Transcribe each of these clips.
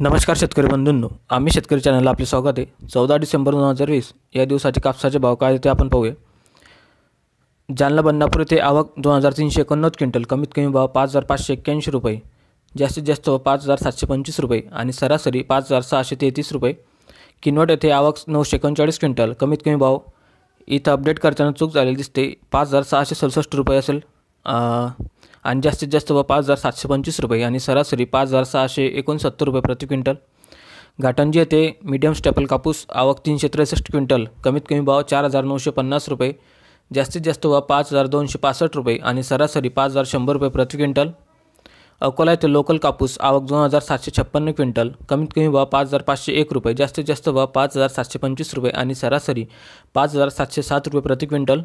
नमस्कार शेतकरी बंधूंनो आम्ही शेतकरी चॅनलला आपले स्वागत आहे चौदा डिसेंबर दोन हजार वीस या दिवसाचे कापसाचे भाव काय ते आपण पाहूया जालना बंदापूर येथे आवक दोन हजार तीनशे एकोणनव्वद क्विंटल कमीत कमी भाव पाच हजार पाचशे एक्क्याऐंशी रुपये जास्तीत जास्त पाच हजार सातशे पंचवीस रुपये आणि सरासरी पाच हजार सहाशे तेहतीस रुपये किनवट येथे आवक नऊशे एकोणचाळीस क्विंटल कमीत कमी भाव इथं अपडेट करताना चूक झालेली दिसते पाच हजार सहाशे सदुसष्ट रुपये असेल आणि जास्तीत जास्त व पाच हजार सातशे पंचवीस रुपये आणि सरासरी पाच हजार सहाशे एकोणसत्तर रुपये प्रति क्विंटल घाटंजी येथे मीडियम स्टॅपल कापूस आवक तीनशे त्रेसष्ट क्विंटल कमीत कमी भाव चार हजार नऊशे पन्नास रुपये जास्तीत जास्त व पाच हजार दोनशे पासष्ट रुपये आणि सरासरी पाच हजार शंभर रुपये प्रति क्विंटल अकोला येथे लोकल कापूस आवक दोन हजार सातशे छप्पन्न क्विंटल कमीत कमी भाव पाच हजार पाचशे एक रुपये जास्तीत जास्त व पाच हजार सातशे पंचवीस रुपये आणि सरासरी पाच हजार सातशे सात रुपये प्रति क्विंटल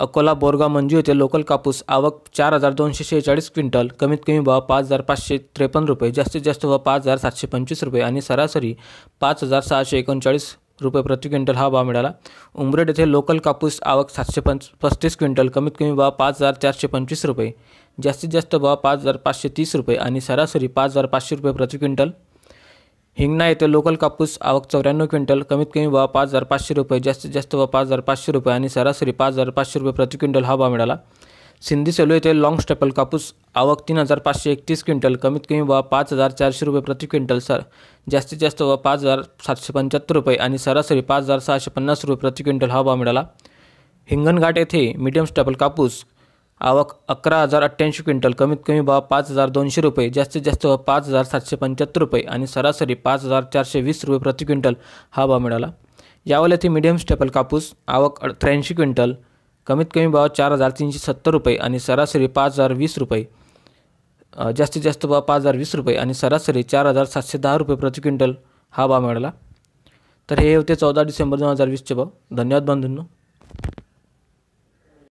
अकोला बोरगाव मंजू येथे लोकल कापूस आवक चार हजार दोनशे शेहेचाळीस क्विंटल कमीत कमी भाव पाच हजार पाचशे त्रेपन्न रुपये जास्तीत जास्त भाव पाच हजार सातशे पंचवीस रुपये आणि सरासरी पाच हजार सहाशे एकोणचाळीस रुपये प्रति क्विंटल हा भाव मिळाला उमरेड येथे लोकल कापूस आवक सातशे पंच पस्तीस क्विंटल कमीत कमी भाव पाच हजार चारशे पंचवीस रुपये जास्तीत जास्त भाव पाच हजार पाचशे तीस रुपये आणि सरासरी पाच हजार पाचशे रुपये प्रति क्विंटल हिंगणा येथे लोकल कापूस आवक चौऱ्याण्णव क्विंटल कमीत कमी भाव पाच हजार पाचशे रुपये जास्तीत जास्त व पाच हजार पाचशे रुपये आणि सरासरी पाच हजार पाचशे रुपये प्रति क्विंटल हा भाव मिळाला सिंधी सेलू येथे लाँग स्टेपल कापूस आवक तीन हजार पाचशे एकतीस क्विंटल कमीत कमी भाव पाच हजार चारशे रुपये प्रति क्विंटल सर जास्तीत जास्त व पाच हजार सातशे पंच्याहत्तर रुपये आणि सरासरी पाच हजार सहाशे पन्नास रुपये प्रति क्विंटल हा भाव मिळाला हिंगणघाट येथे मीडियम स्टेपल कापूस आवक अकरा हजार अठ्ठ्याऐंशी क्विंटल कमीत कमी भाव पाच हजार दोनशे रुपये जास्तीत जास्त भाव पाच हजार सातशे पंच्याहत्तर रुपये आणि सरासरी पाच हजार चारशे वीस रुपये प्रति क्विंटल हा भाव मिळाला यावेळी येथे स्टेपल कापूस आवक त्र्याऐंशी क्विंटल कमीत कमी भाव चार हजार तीनशे सत्तर रुपये आणि सरासरी पाच हजार वीस रुपये जास्तीत जास्त भाव पाच हजार वीस रुपये आणि सरासरी चार हजार सातशे दहा रुपये प्रति क्विंटल हा भाव मिळाला तर हे होते चौदा डिसेंबर दोन हजार वीसचे भाव धन्यवाद बांधून